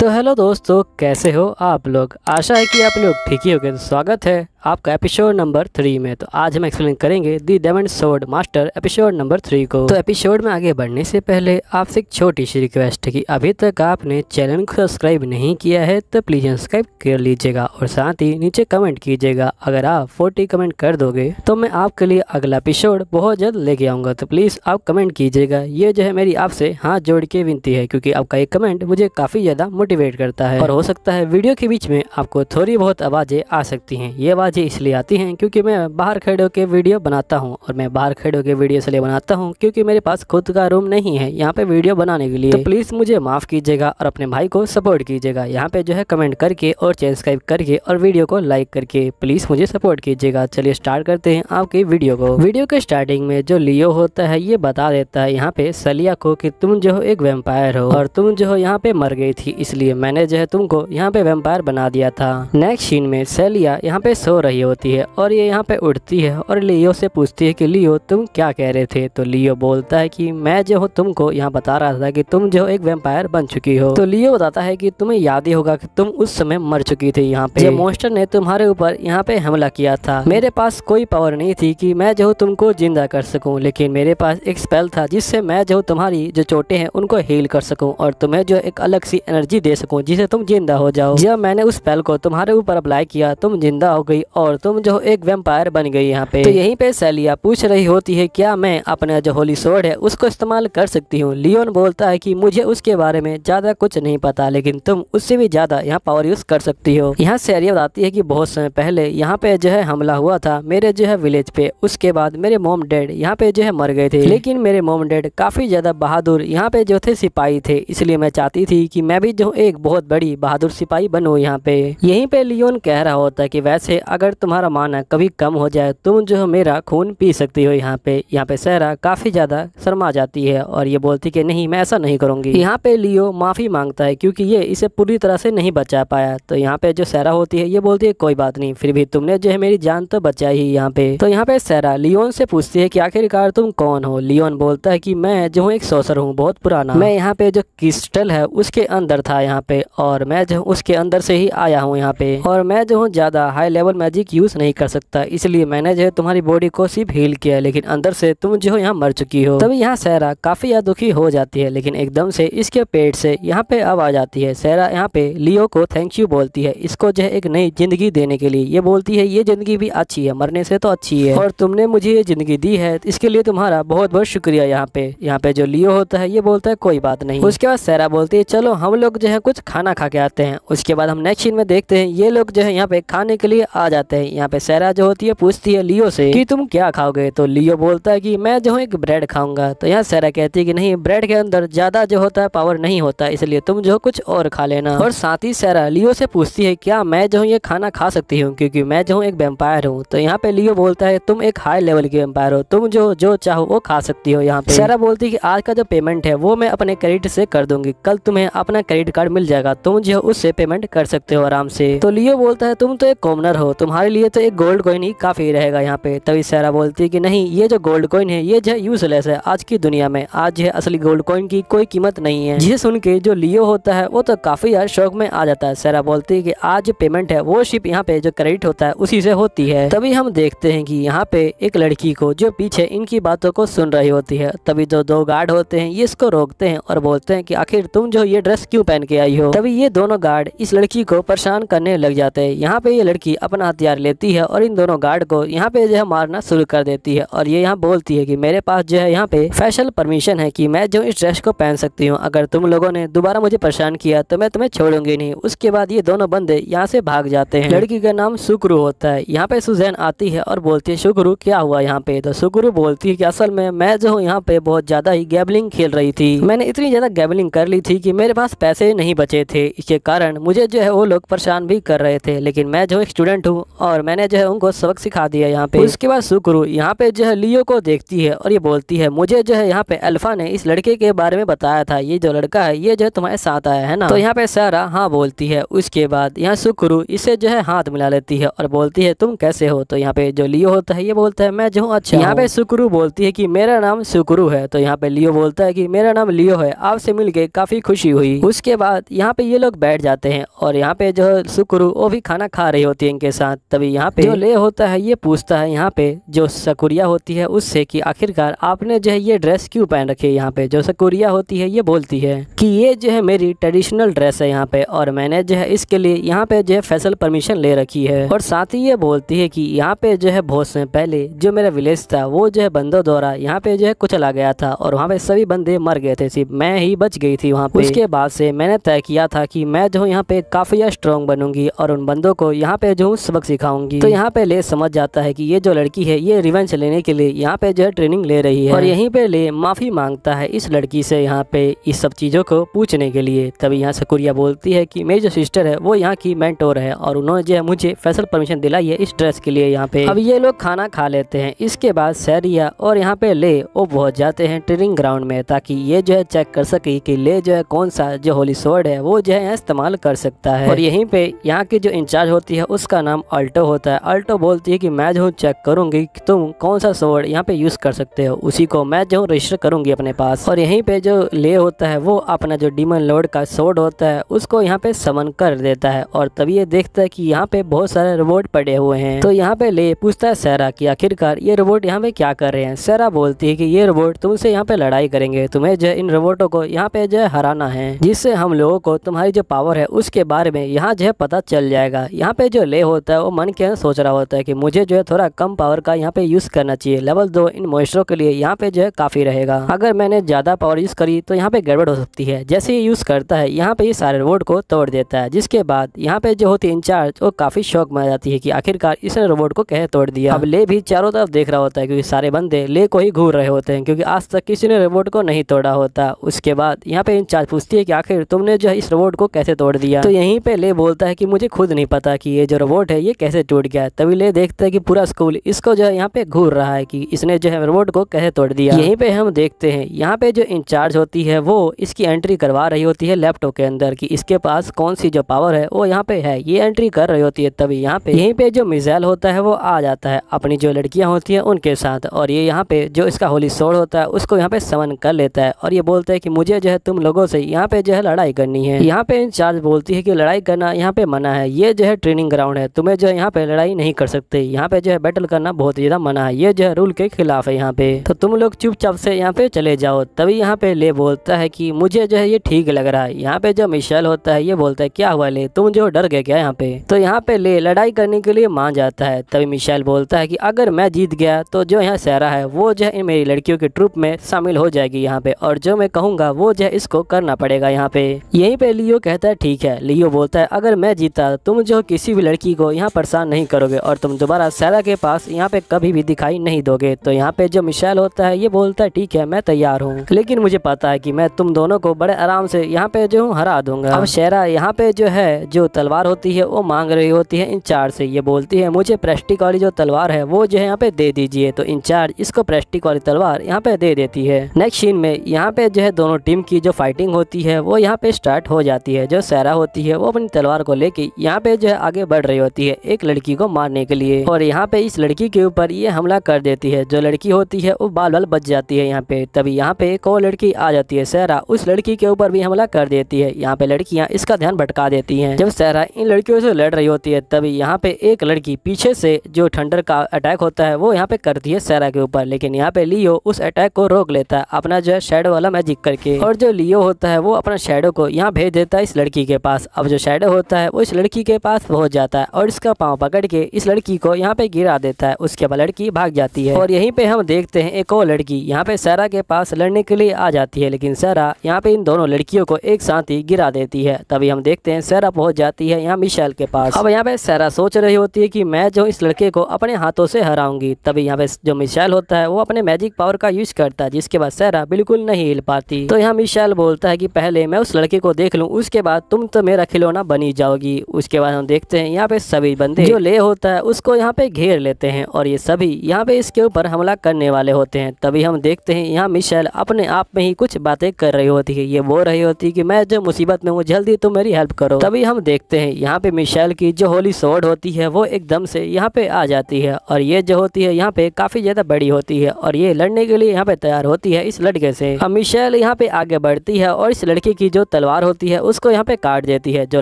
तो हेलो दोस्तों कैसे हो आप लोग आशा है कि आप लोग ठीक ही हो गए तो स्वागत है आपका एपिसोड नंबर थ्री में तो आज हम एक्सप्लेन करेंगे दी डेमंड सोड मास्टर एपिसोड नंबर थ्री को तो एपिसोड में आगे बढ़ने से पहले आपसे एक छोटी सी रिक्वेस्ट है कि अभी तक आपने चैनल को सब्सक्राइब नहीं किया है तो प्लीज़ सब्सक्राइब कर लीजिएगा और साथ ही नीचे कमेंट कीजिएगा अगर आप फोर्टी कमेंट कर दोगे तो मैं आपके लिए अगला एपिसोड बहुत जल्द लेके आऊँगा तो प्लीज़ आप कमेंट कीजिएगा ये जो है मेरी आपसे हाथ जोड़ के विनती है क्योंकि आपका ये कमेंट मुझे काफ़ी ज़्यादा मोटिवेट करता है और हो सकता है वीडियो के बीच में आपको थोड़ी बहुत आवाज़ें आ सकती हैं ये आवाज़ें इसलिए आती हैं क्योंकि मैं बाहर खड़े होकर वीडियो बनाता हूँ और मैं बाहर खड़े होकर वीडियो इसलिए बनाता हूँ क्योंकि मेरे पास खुद का रूम नहीं है यहाँ पे वीडियो बनाने के लिए तो प्लीज़ मुझे माफ़ कीजिएगा और अपने भाई को सपोर्ट कीजिएगा यहाँ पे जो है कमेंट करके और सब्सक्राइब करके और वीडियो को लाइक करके प्लीज़ मुझे सपोर्ट कीजिएगा चलिए स्टार्ट करते हैं आपकी वीडियो को वीडियो के स्टार्टिंग में जो लियो होता है ये बता देता है यहाँ पे सलिया को कि तुम जो हो एक वेम्पायर हो और तुम जो हो यहाँ पे मर गई थी इसलिए इसलिए मैंने जो है तुमको यहाँ पे वेम्पायर बना दिया था नेक्स्ट सीन में सेलिया यहाँ पे सो रही होती है और ये यहाँ पे उठती है और लियो से पूछती है कि लियो तुम क्या कह रहे थे तो लियो बोलता है कि मैं जो हूँ तुमको यहाँ बता रहा था कि तुम जो एक वेम्पायर बन चुकी हो तो लियो बताता है की तुम्हें याद ही होगा की तुम उस समय मर चुकी थी यहाँ पे मोस्टर ने तुम्हारे ऊपर यहाँ पे हमला किया था मेरे पास कोई पावर नहीं थी कि मैं जो तुमको जिंदा कर सकूँ लेकिन मेरे पास एक स्पेल था जिससे मैं जो तुम्हारी जो चोटे हैं उनको हील कर सकूँ और तुम्हें जो एक अलग सी एनर्जी दे सकूँ जिसे तुम जिंदा हो जाओ जब मैंने उस पैल को तुम्हारे ऊपर अप्लाई किया तुम जिंदा हो गई और तुम जो एक वेम्पायर बन गई यहाँ पे तो यहीं पे सैलिया पूछ रही होती है क्या मैं अपना जो होली सोड है उसको इस्तेमाल कर सकती हूँ लियोन बोलता है की मुझे उसके बारे में ज़्यादा कुछ नहीं पता लेकिन तुम उससे भी ज़्यादा यहाँ पावर यूज़ कर सकती हो यहाँ सैलिया बताती है की बहुत समय पहले यहाँ पे जो है हमला हुआ था मेरे जो है विलेज पे उसके बाद मेरे मोम डैड यहाँ पे जो है मर गए थे लेकिन मेरे मोम डैड काफ़ी ज़्यादा बहादुर यहाँ पे जो थे सिपाही थे इसलिए मैं चाहती थी कि मैं भी जो एक बहुत बड़ी बहादुर सिपाही बनो यहाँ पे यहीं पे लियोन कह रहा होता है कि वैसे अगर तुम्हारा माना कभी कम हो जाए तुम जो मेरा खून पी सकती हो यहाँ पे यहाँ पे सहरा काफी ज्यादा शर्मा जाती है और ये बोलती कि नहीं मैं ऐसा नहीं करूंगी यहाँ पे लियो माफी मांगता है क्यूँकी ये इसे पूरी तरह से नहीं बचा पाया तो यहाँ पे जो सहरा होती है ये बोलती है कोई बात नहीं फिर भी तुमने जो है मेरी जान तो बचाई ही यहाँ पे तो यहाँ पे सहरा लियोन से पूछती है की आखिरकार तुम कौन हो लियोन बोलता है कि मैं जो एक सोसर हूँ बहुत पुराना मैं यहाँ पे जो क्रिस्टल है उसके अंदर था यहाँ पे और मैं जो हूँ उसके अंदर से ही आया हूँ यहाँ पे और मैं जो हूँ ज़्यादा हाई लेवल मैजिक यूज़ नहीं कर सकता इसलिए मैंने जो है तुम्हारी बॉडी को सिर्फ हील किया लेकिन अंदर से तुम जो यहाँ मर चुकी हो तभी यहाँ सहरा काफ़ी या दुखी हो जाती है लेकिन एकदम से इसके पेट से यहाँ पे अब आ जाती है सहरा यहाँ पे लियो को थैंक यू बोलती है इसको जो है एक नई जिंदगी देने के लिए ये बोलती है ये जिंदगी भी अच्छी है मरने से तो अच्छी है और तुमने मुझे ये जिंदगी दी है इसके लिए तुम्हारा बहुत बहुत शुक्रिया यहाँ पे यहाँ पे जो लियो होता है ये बोलता है कोई बात नहीं उसके बाद सहरा बोलती है चलो हम लोग जो है हैं कुछ खाना खा के आते हैं उसके बाद हम नेक्स्ट सीन में देखते हैं ये लोग जो है यहाँ पे खाने के लिए आ जाते हैं यहाँ पे सहरा जो होती है पूछती है लियो से कि तुम क्या खाओगे तो लियो बोलता है कि मैं जो हूँ एक ब्रेड खाऊंगा तो यहाँ सैरा कहती है कि नहीं ब्रेड के अंदर ज़्यादा जो होता है पावर नहीं होता इसलिए तुम जो कुछ और खा लेना और साथ ही सहरा लियो से पूछती है क्या मैं जो हूँ ये खाना खा सकती हूँ क्योंकि मैं जो हूँ एक वेम्पायर हूँ तो यहाँ पे लियो बोलता है तुम एक हाई लेवल की वेम्पायर हो तुम जो जो चाहो वो खा सकती हो यहाँ पे सैरा बोलती है की आज का जो पेमेंट है वो मैं अपने क्रेडिट से कर दूंगी कल तुम्हें अपना क्रेडिट कार्ड कार्ड मिल जाएगा तुम जो उससे पेमेंट कर सकते हो आराम से तो लियो बोलता है तुम तो एक कॉमनर हो तुम्हारे लिए तो एक गोल्ड कॉइन ही काफी रहेगा यहाँ पे तभी सारा बोलती है की नहीं ये जो गोल्ड कॉइन है ये जो यूजलेस है आज की दुनिया में आज जो असली गोल्ड कॉइन की कोई कीमत नहीं है जिसे सुन के जो लियो होता है वो तो काफी यार शौक में आ जाता है सारा बोलती है की आज पेमेंट है वो शिप यहाँ पे जो क्रेडिट होता है उसी से होती है तभी हम देखते है की यहाँ पे एक लड़की को जो पीछे इनकी बातों को सुन रही होती है तभी जो दो गार्ड होते हैं ये इसको रोकते हैं और बोलते हैं की आखिर तुम जो ये ड्रेस क्यों पहन के के आई हो तभी ये दोनों गार्ड इस लड़की को परेशान करने लग जाते हैं यहाँ पे ये लड़की अपना हथियार लेती है और इन दोनों गार्ड को यहाँ पे जो है मारना शुरू कर देती है और ये यहाँ बोलती है की मेरे पास जो है यहाँ पे स्पेशल परमिशन है की मैं जो इस ड्रेस को पहन सकती हूँ अगर तुम लोगों ने दोबारा मुझे परेशान किया तो मैं तुम्हें छोड़ूंगी नहीं उसके बाद ये दोनों बंदे यहाँ से भाग जाते हैं लड़की का नाम सुकरू होता है यहाँ पे सुजैन आती है और बोलती है सुगुरु क्या हुआ यहाँ पे तो सुगुरु बोलती है कि असल में मैं जो हूँ यहाँ पे बहुत ज्यादा ही गैबलिंग खेल रही थी मैंने इतनी ज्यादा गैबलिंग कर ली थी कि मेरे पास पैसे नहीं बचे थे इसके कारण मुझे जो है वो लोग परेशान भी कर रहे थे लेकिन मैं जो एक स्टूडेंट हूँ और मैंने जो है उनको सबक सिखा दिया यहाँ पे उसके बाद सुकरू यहाँ पे जो है लियो को देखती है और ये बोलती है मुझे जो है यहाँ पे अल्फा ने इस लड़के के बारे में बताया था ये जो लड़का है ये जो है तुम्हारे साथ आया है ना तो यहाँ पे सारा हाँ बोलती है उसके बाद यहाँ सुकरू इसे जो है हाथ मिला लेती है और बोलती है तुम कैसे हो तो यहाँ पे जो लियो होता है ये बोलता है मैं जो हूँ अच्छा यहाँ पे सुकरू बोलती है की मेरा नाम सुकरू है तो यहाँ पे लियो बोलता है की मेरा नाम लियो है आपसे मिलके काफी खुशी हुई उसके बाद बाद यहाँ पे ये लोग बैठ जाते हैं और यहाँ पे जो सुकुरु वो भी खाना खा रही होती है इनके साथ तभी यहाँ पे जो ले होता है ये पूछता है यहाँ पे जो सकुरिया होती है उससे कि आखिरकार आपने जो है ये ड्रेस क्यों पहन रखी है यहाँ पे जो सकुरिया होती है ये बोलती है कि ये जो है मेरी ट्रेडिशनल ड्रेस है यहाँ पे और मैंने जो है इसके लिए यहाँ पे जो है फैसल परमिशन ले रखी है और साथ ही ये बोलती है की यहाँ पे जो है बहुत समय पहले जो मेरा विलेज था वो जो है बंदों द्वारा यहाँ पे जो है कुचला गया था और वहाँ पे सभी बंदे मर गए थे सिर्फ मैं ही बच गई थी वहाँ पे उसके बाद से मैंने मैंने तय किया था कि मैं जो यहाँ पे काफ़ी स्ट्रॉन्ग बनूंगी और उन बंदों को यहाँ पे जो सबक सिखाऊंगी तो यहाँ पे ले समझ जाता है कि ये जो लड़की है ये रिवेंज लेने के लिए यहाँ पे जो है ट्रेनिंग ले रही है और यहीं पे ले माफ़ी मांगता है इस लड़की से यहाँ पे इस सब चीज़ों को पूछने के लिए तभी यहाँ से कुरिया बोलती है की मेरी जो सिस्टर है वो यहाँ की मैंटोर है और उन्होंने जो है मुझे फैसल परमिशन दिलाई है इस ड्रेस के लिए यहाँ पे अब ये लोग खाना खा लेते हैं इसके बाद सैरिया और यहाँ पे ले वो पहुँच जाते हैं ट्रेनिंग ग्राउंड में ताकि ये जो है चेक कर सके कि ले जो है कौन सा जो होली पासवर्ड है वो जो है इस्तेमाल कर सकता है और यहीं पे यहाँ की जो इंचार्ज होती है उसका नाम अल्टो होता है अल्टो बोलती है कि मैं जो हूँ चेक करूंगी कि तुम कौन सा सवर्ड यहाँ पे यूज़ कर सकते हो उसी को मैं जो रजिस्टर करूंगी अपने पास और यहीं पे जो ले होता है वो अपना जो डिमन लोड का सोर्ड होता है उसको यहाँ पे समन कर देता है और तभी ये देखता है की यहाँ पे बहुत सारे रोबोट पड़े हुए हैं तो यहाँ पे ले पूछता है सहरा की आखिरकार ये रोबोट यहाँ पे क्या कर रहे हैं सहरा बोलती है की ये रोबोट तुमसे यहाँ पे लड़ाई करेंगे तुम्हें जो इन रोबोटो को यहाँ पे जो हराना है जिससे हम लोगों को तुम्हारी जो पावर है उसके बारे में यहाँ जो है पता चल जाएगा यहाँ पे जो ले होता है वो मन के अंदर सोच रहा होता है कि मुझे जो है थोड़ा कम पावर का यहाँ पे यूज़ करना चाहिए लेवल दो इन मोइस्टरों के लिए यहाँ पे जो है काफ़ी रहेगा अगर मैंने ज़्यादा पावर यूज़ करी तो यहाँ पे गड़बड़ हो सकती है जैसे ही यूज़ करता है यहाँ पे ये सारे रोबोट को तोड़ देता है जिसके बाद यहाँ पे जो होती है इंचार्ज वो काफ़ी शौक मना जाती है कि आखिरकार इसने रोबोट को कह तोड़ दिया अब ले भी चारों तरफ देख रहा होता है क्योंकि सारे बंदे ले को ही घूर रहे होते हैं क्योंकि आज तक किसी ने रोबोट को नहीं तोड़ा होता उसके बाद यहाँ पे इंचार्ज पूछती है कि आखिर तुम तुमने जो है इस रोबोट को कैसे तोड़ दिया तो यहीं पे ले बोलता है कि मुझे खुद नहीं पता कि ये जो रोबोट है ये कैसे टूट गया तभी ले देखता है कि पूरा स्कूल इसको जो है यहाँ पे घूर रहा है कि इसने जो है रोबोट को कैसे तोड़ दिया यहीं पे हम देखते हैं यहाँ पे जो इंचार्ज होती है वो इसकी एंट्री करवा रही होती है लैपटॉप के अंदर की इसके पास कौन सी जो पावर है वो यहाँ पे है ये एंट्री कर रही होती है तभी यहाँ पे यहीं पे जो मिजाइल होता है वो आ जाता है अपनी जो लड़कियाँ होती है उनके साथ और ये यहाँ पे जो इसका होली सोड़ होता है उसको यहाँ पे समन कर लेता है और ये बोलता है कि मुझे जो है तुम लोगों से यहाँ पे जो है लड़ाई करनी है यहाँ पे इंचार्ज बोलती है कि लड़ाई करना यहाँ पे मना है ये जो है ट्रेनिंग ग्राउंड है तुम्हें जो है यहाँ पे लड़ाई नहीं कर सकते यहाँ पे जो है बैटल करना बहुत ज़्यादा मना है ये जो है रूल के खिलाफ है यहाँ पे तो तुम लोग चुपचाप से यहाँ पे चले जाओ तभी यहाँ पे ले बोलता है की मुझे जो है ये ठीक लग रहा है यहाँ पे जो मिशेल होता है ये बोलता है क्या हुआ ले तुम जो डर गए क्या यहाँ पे तो यहाँ पे ले लड़ाई करने के लिए मान जाता है तभी मिशेल बोलता है की अगर मैं जीत गया तो जो यहाँ सहरा है वो जो है मेरी लड़कियों के ट्रुप में शामिल हो जाएगी यहाँ पे और जो मैं कहूंगा वो जो है इसको करना पड़ेगा यहाँ पे यहीं पे लियो कहता है ठीक है लियो बोलता है अगर मैं जीता तुम जो किसी भी लड़की को यहाँ परेशान नहीं करोगे और तुम दोबारा सैरा के पास यहाँ पे कभी भी दिखाई नहीं दोगे तो यहाँ पे जो मिशेल होता है ये बोलता है ठीक है मैं तैयार हूँ लेकिन मुझे पता है कि मैं तुम दोनों को बड़े आराम से यहाँ पे जो हूँ हरा दूंगा अब शेरा यहाँ पे जो है जो तलवार होती है वो मांग रही होती है इंचार्ज से ये बोलती है मुझे प्रेस्टिक वाली जो तलवार है वो जो है यहाँ पे दे दीजिए तो इंचार्ज इसको प्रेस्टिक वाली तलवार यहाँ पे दे देती है नेक्स्ट सीन में यहाँ पे जो है दोनों टीम की जो फाइटिंग होती है वो यहाँ पे पे स्टार्ट हो जाती है जो सहरा होती है वो अपनी तलवार को लेके यहाँ पे जो है आगे बढ़ रही होती है एक लड़की को मारने के लिए और यहाँ पे इस लड़की के ऊपर ये हमला कर देती है जो लड़की होती है वो बाल बाल बच जाती है यहाँ पे तभी यहाँ पे एक और लड़की आ जाती है सहरा उस लड़की के ऊपर भी हमला कर देती है यहाँ पे लड़कियाँ इसका ध्यान भटका देती है जब सहरा इन लड़कियों से लड़ रही होती है तभी यहाँ पे एक लड़की पीछे से जो ठंडर का अटैक होता है वो यहाँ पे करती है सहरा के ऊपर लेकिन यहाँ पे लियो उस अटैक को रोक लेता है अपना जो है शेडो वाला मैजिक करके और जो लियो होता है वो अपना शेडो को यहाँ भेज देता है इस लड़की के पास अब जो शेडो होता है वो इस लड़की के पास पहुँच जाता है और इसका पाँव पकड़ के इस लड़की को यहाँ पे गिरा देता है उसके बाद लड़की भाग जाती है और यहीं पे हम देखते हैं एक और लड़की यहाँ पे सारा के पास लड़ने के लिए आ जाती है लेकिन सारा यहाँ पे इन दोनों लड़कियों को एक साथ ही गिरा देती है तभी हम देखते हैं सारा पहुँच जाती है यहाँ मिशाल के पास अब यहाँ पे सारा सोच रही होती है की मैं जो इस लड़के को अपने हाथों से हराऊंगी तभी यहाँ पे जो मिशाल होता है वो अपने मैजिक पावर का यूज करता है जिसके बाद सारा बिल्कुल नहीं हिल पाती तो यहाँ मिशाल बोलता है की पहले मैं उस लड़की लड़की को देख लूँ उसके बाद तुम तो मेरा खिलौना बनी जाओगी उसके बाद हम देखते हैं यहाँ पे सभी बंदे जो ले होता है उसको यहाँ पे घेर लेते हैं और ये सभी यहाँ पे इसके ऊपर हमला करने वाले होते हैं तभी हम देखते हैं यहाँ मिशेल अपने आप में ही कुछ बातें कर रही होती है ये वो रही होती है कि मैं जो मुसीबत में हूँ जल्दी तुम मेरी हेल्प करो तभी हम देखते हैं यहाँ पे मिशेल की जो होली सोड होती है वो एकदम से यहाँ पे आ जाती है और ये जो होती है यहाँ पे काफ़ी ज़्यादा बड़ी होती है और ये लड़ने के लिए यहाँ पे तैयार होती है इस लड़के से हम मिशेल यहाँ पे आगे बढ़ती है और इस लड़के की जो तलवार होती है उसको यहाँ पे काट देती है जो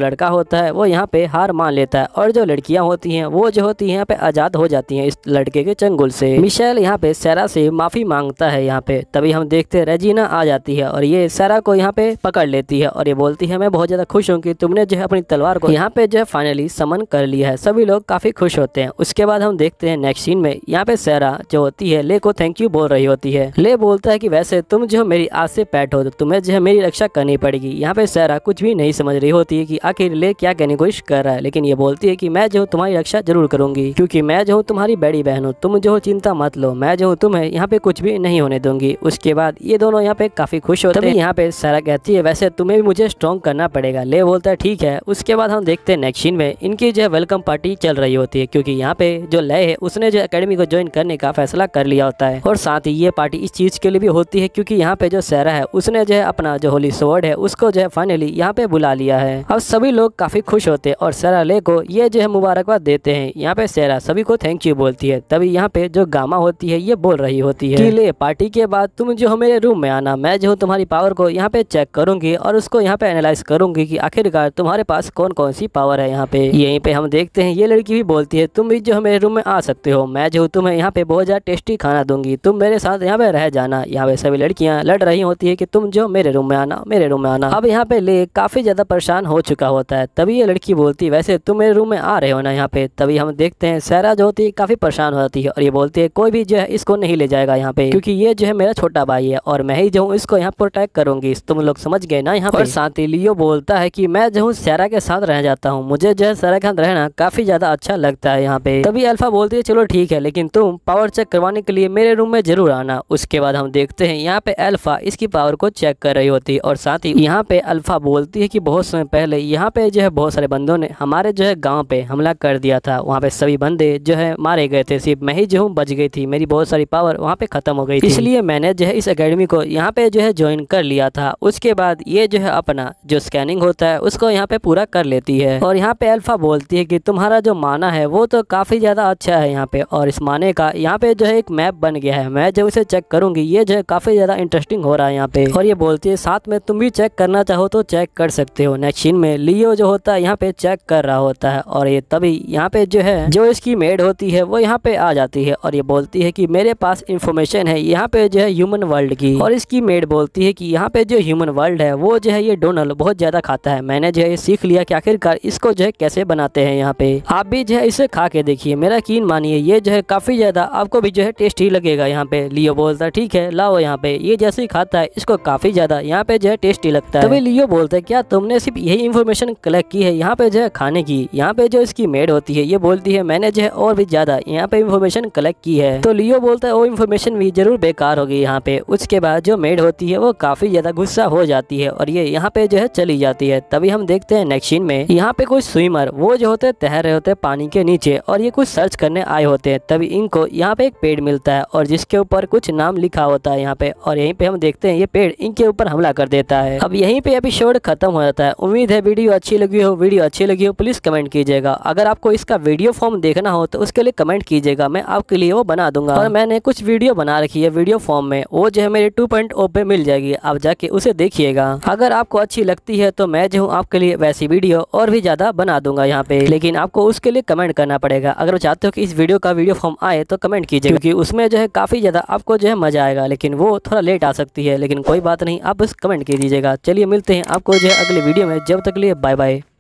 लड़का होता है वो यहाँ पे हार मान लेता है और जो लड़कियाँ होती हैं वो जो होती हैं यहाँ पे आज़ाद हो जाती हैं इस लड़के के चंगुल से मिशेल यहाँ पे सैरा से माफ़ी मांगता है यहाँ पे तभी हम देखते हैं रेजीना आ जाती है और ये सैरा को यहाँ पे पकड़ लेती है और ये बोलती है मैं बहुत ज़्यादा खुश हूँ की तुमने जो है अपनी तलवार को यहाँ पे जो है फाइनली समन कर लिया है सभी लोग काफ़ी खुश होते हैं उसके बाद हम देखते हैं नेक्स्ट सीन में यहाँ पे सैरा जो होती है ले को थैंक यू बोल रही होती है ले बोलता है की वैसे तुम जो मेरी आज से पैट हो तो तुम्हें जो है मेरी रक्षा करनी पड़ेगी यहाँ पे सारा कुछ भी नहीं समझ रही होती है कि आखिर ले क्या कहने कोशिश कर रहा है लेकिन ये बोलती है कि मैं जो तुम्हारी रक्षा जरूर करूंगी क्योंकि मैं जो तुम्हारी बड़ी बहन हूँ तुम जो चिंता मत लो मैं जो तुम्हें यहाँ पे कुछ भी नहीं होने दूंगी उसके बाद ये दोनों यहाँ पे काफी खुश होते हैं यहाँ पे सारा कहती है वैसे तुम्हें भी मुझे स्ट्रॉन्ग करना पड़ेगा ले बोलता है ठीक है उसके बाद हम देखते हैं नेक्स्ट सीन में इनकी जो है वेलकम पार्टी चल रही होती है क्योंकि यहाँ पे जो लय है उसने जो अकेडमी को ज्वाइन करने का फैसला कर लिया होता है और साथ ही ये पार्टी इस चीज के लिए भी होती है क्योंकि यहाँ पे जो सहरा है उसने जो है अपना जो होली स्वर्ड है उसको जो है फाइनली यहाँ पे बुला लिया है अब सभी लोग काफी खुश होते हैं और सरा ले को ये जो है मुबारकबाद देते हैं यहाँ पे सरा सभी को थैंक यू बोलती है तभी यहाँ पे जो गामा होती है ये बोल रही होती है ले पार्टी के बाद तुम जो हो मेरे रूम में आना मैं जो हूँ तुम्हारी पावर को यहाँ पे चेक करूंगी और उसको यहाँ पे एनालाइज करूंगी की आखिरकार तुम्हारे पास कौन कौन सी पावर है यहाँ पे यहीं पे हम देखते हैं ये लड़की भी बोलती है तुम भी जो मेरे रूम में आ सकते हो मैं जो तुम्हें यहाँ पे बहुत ज़्यादा टेस्टी खाना दूंगी तुम मेरे साथ यहाँ पे रह जाना यहाँ पे सभी लड़कियाँ लड़ रही होती है कि तुम जो मेरे रूम में आना मेरे रूम में आना अब अब यहाँ पे ले काफ़ी ज़्यादा परेशान हो चुका होता है तभी ये लड़की बोलती है वैसे तुम मेरे रूम में आ रहे हो ना यहाँ पे तभी हम देखते हैं सहरा जो होती है काफ़ी परेशान हो जाती है और ये बोलती है कोई भी जो है इसको नहीं ले जाएगा यहाँ पे क्योंकि ये जो है मेरा छोटा भाई है और मैं ही जो हूँ इसको यहाँ प्रोटेक्ट करूंगी तुम लोग समझ गए ना यहाँ पर शांति लियो बोलता है कि मैं जो हूँ सहरा के साथ रह जाता हूँ मुझे जो है सहरा के साथ रहना काफ़ी ज़्यादा अच्छा लगता है यहाँ पे तभी अल्फा बोलती है चलो ठीक है लेकिन तुम पावर चेक करवाने के लिए मेरे रूम में जरूर आना उसके बाद हम देखते हैं यहाँ पे अल्फा इसकी पावर को चेक कर रही होती है और साथ ही यहाँ पे पे अल्फ़ा बोलती है कि बहुत समय पहले यहाँ पे जो है बहुत सारे बंदों ने हमारे जो है गांव पे हमला कर दिया था वहाँ पे सभी बंदे जो है मारे गए थे सिर्फ मैं ही जो हूँ बच गई थी मेरी बहुत सारी पावर वहाँ पे ख़त्म हो गई थी इसलिए मैंने जो है इस अकेडमी को यहाँ पे जो है ज्वाइन कर लिया था उसके बाद ये जो है अपना जो स्कैनिंग होता है उसको यहाँ पे पूरा कर लेती है और यहाँ पे अल्फ़ा बोलती है कि तुम्हारा जो माना है वो तो काफ़ी ज़्यादा अच्छा है यहाँ पे और इस माने का यहाँ पे जो है एक मैप बन गया है मैं जब उसे चेक करूंगी ये जो है काफ़ी ज़्यादा इंटरेस्टिंग हो रहा है यहाँ पे और ये बोलती है साथ में तुम भी चेक करना चाहो तो चेक कर सकते हो नेक्स्ट सीन में लियो जो होता है यहाँ पे चेक कर रहा होता है और ये तभी यहाँ पे जो है जो इसकी मेड होती है वो यहाँ पे आ जाती है और ये बोलती है कि मेरे पास इन्फॉर्मेशन है यहाँ पे जो है ह्यूमन वर्ल्ड की और इसकी मेड बोलती है कि यहाँ पे जो ह्यूमन वर्ल्ड है वो जो है ये डोनल बहुत ज़्यादा खाता है मैंने जो है ये सीख लिया कि आखिरकार इसको जो है कैसे बनाते हैं यहाँ पे आप भी जो है इसे खा के देखिए मेरा कीन मानिए ये जो है काफ़ी ज़्यादा आपको भी जो है टेस्टी लगेगा यहाँ पे लियो बोलता ठीक है लाओ यहाँ पे ये जैसे ही खाता है इसको काफ़ी ज़्यादा यहाँ पे जो है टेस्टी लगता है तभी तो लियो बोलते हैं क्या तुमने सिर्फ यही इन्फॉर्मेशन कलेक्ट की है यहाँ पे जो है खाने की यहाँ पे जो इसकी मेड होती है ये बोलती है मैंने जो है और भी ज्यादा यहाँ पे इन्फॉर्मेशन कलेक्ट की है तो लियो बोलता है वो इन्फॉर्मेशन भी जरूर बेकार होगी यहाँ पे उसके बाद जो मेड होती है वो काफी ज्यादा गुस्सा हो जाती है और ये यहाँ पे जो है चली जाती है तभी हम देखते हैं नेक्स्ट में यहाँ पे कुछ स्विमर वो जो होते हैं तैर रहे होते हैं पानी के नीचे और ये कुछ सर्च करने आए होते हैं तभी इनको यहाँ पे एक पेड़ मिलता है और जिसके ऊपर कुछ नाम लिखा होता है यहाँ पे और यहीं पे हम देखते हैं ये पेड़ इनके ऊपर हमला कर देता है अब यही यहीं पे एपिसोड खत्म हो जाता है उम्मीद है वीडियो अच्छी लगी हो वीडियो अच्छी लगी हो प्लीज़ कमेंट कीजिएगा अगर आपको इसका वीडियो फॉर्म देखना हो तो उसके लिए कमेंट कीजिएगा मैं आपके लिए वो बना दूंगा और मैंने कुछ वीडियो बना रखी है वीडियो फॉर्म में वो जो है मेरे टू पॉइंट oh पे मिल जाएगी आप जाके उसे देखिएगा अगर आपको अच्छी लगती है तो मैं जो हूँ आपके लिए वैसी वीडियो और भी ज़्यादा बना दूंगा यहाँ पे लेकिन आपको उसके लिए कमेंट करना पड़ेगा अगर चाहते हो कि इस वीडियो का वीडियो फॉर्म आए तो कमेंट कीजिए क्योंकि उसमें जो है काफ़ी ज़्यादा आपको जो है मज़ा आएगा लेकिन वो थोड़ा लेट आ सकती है लेकिन कोई बात नहीं आप बस कमेंट कर दीजिएगा चलिए मिलते हैं आपको जो है अगले वीडियो में जब तक लिए बाय बाय